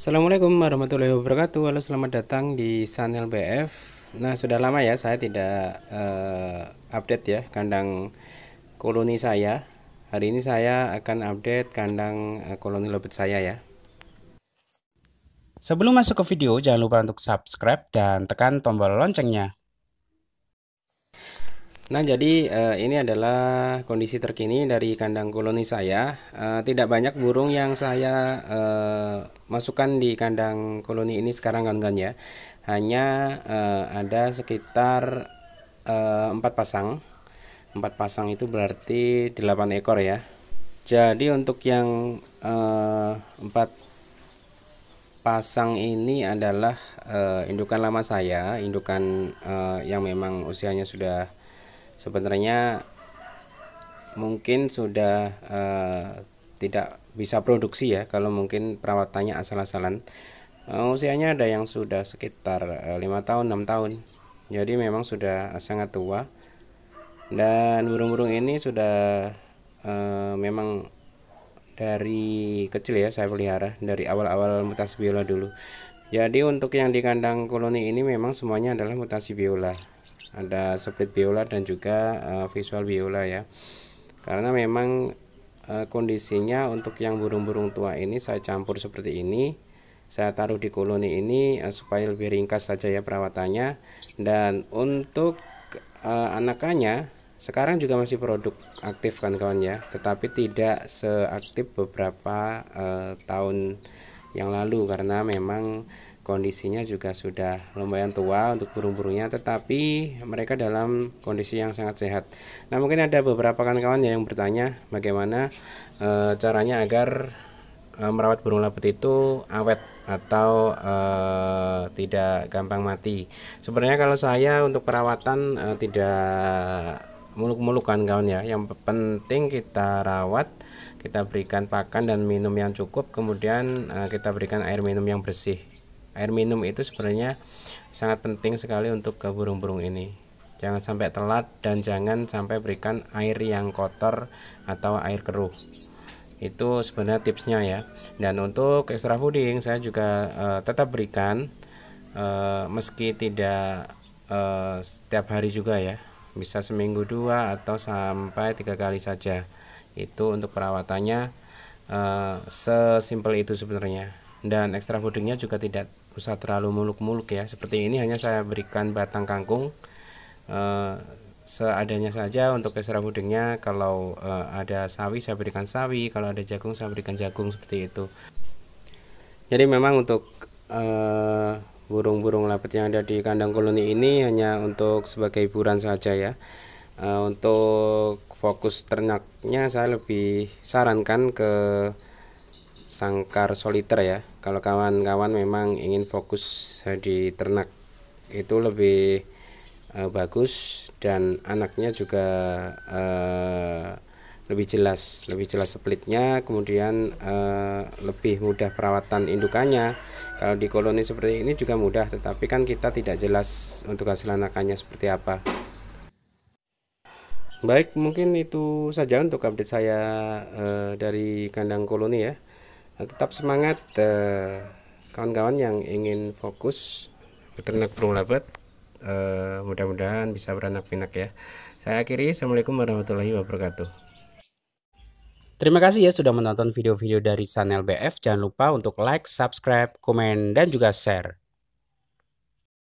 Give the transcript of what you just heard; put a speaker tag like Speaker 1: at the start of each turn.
Speaker 1: Assalamualaikum warahmatullahi wabarakatuh Halo selamat datang di channel BF Nah sudah lama ya saya tidak uh, update ya kandang koloni saya Hari ini saya akan update kandang eh, koloni lobet saya ya Sebelum masuk ke video jangan lupa untuk subscribe dan tekan tombol loncengnya Nah jadi eh, ini adalah kondisi terkini dari kandang koloni saya eh, Tidak banyak burung yang saya eh, masukkan di kandang koloni ini sekarang kawan-kawan ya Hanya eh, ada sekitar eh, empat pasang empat pasang itu berarti 8 ekor ya Jadi untuk yang eh, empat pasang ini adalah indukan lama saya Indukan yang memang usianya sudah sebenarnya mungkin sudah uh, tidak bisa produksi ya kalau mungkin perawatannya asal-asalan uh, usianya ada yang sudah sekitar eh, lima uh, tahun enam tahun jadi memang sudah sangat tua dan burung-burung ini sudah uh, memang dari kecil ya saya pelihara dari awal-awal mutasi biola dulu jadi untuk yang di kandang koloni ini memang semuanya adalah mutasi biola ada split biola dan juga uh, visual biola ya karena memang uh, kondisinya untuk yang burung-burung tua ini saya campur seperti ini saya taruh di koloni ini uh, supaya lebih ringkas saja ya perawatannya dan untuk uh, anakannya sekarang juga masih produk aktif kan kawan ya tetapi tidak seaktif beberapa uh, tahun yang lalu karena memang kondisinya juga sudah lumayan tua untuk burung-burungnya tetapi mereka dalam kondisi yang sangat sehat nah mungkin ada beberapa kawan-kawan yang bertanya bagaimana e, caranya agar e, merawat burung labet itu awet atau e, tidak gampang mati sebenarnya kalau saya untuk perawatan e, tidak muluk-mulukan kawan ya yang penting kita rawat kita berikan pakan dan minum yang cukup kemudian kita berikan air minum yang bersih air minum itu sebenarnya sangat penting sekali untuk ke burung-burung ini jangan sampai telat dan jangan sampai berikan air yang kotor atau air keruh itu sebenarnya tipsnya ya dan untuk extra fooding saya juga uh, tetap berikan uh, meski tidak uh, setiap hari juga ya bisa seminggu dua atau sampai tiga kali saja itu untuk perawatannya uh, sesimpel itu sebenarnya dan extra foodingnya juga tidak usah terlalu muluk-muluk ya seperti ini hanya saya berikan batang kangkung uh, seadanya saja untuk kesera pudingnya kalau uh, ada sawi saya berikan sawi kalau ada jagung saya berikan jagung seperti itu jadi memang untuk burung eh, burung-burung lapet yang ada di kandang koloni ini hanya untuk sebagai hiburan saja ya uh, untuk fokus ternaknya saya lebih sarankan ke sangkar soliter ya kalau kawan-kawan memang ingin fokus di ternak itu lebih uh, bagus dan anaknya juga uh, lebih jelas lebih jelas splitnya kemudian uh, lebih mudah perawatan indukannya kalau di koloni seperti ini juga mudah tetapi kan kita tidak jelas untuk hasil anakannya seperti apa baik mungkin itu saja untuk update saya uh, dari kandang koloni ya tetap semangat eh, kawan-kawan eh, yang ingin fokus beternak burung eh, mudah-mudahan bisa beranak pinak ya saya akhiri assalamualaikum warahmatullahi wabarakatuh Terima kasih ya sudah menonton video-video dari Sanel BF. Jangan lupa untuk like, subscribe, komen, dan juga share.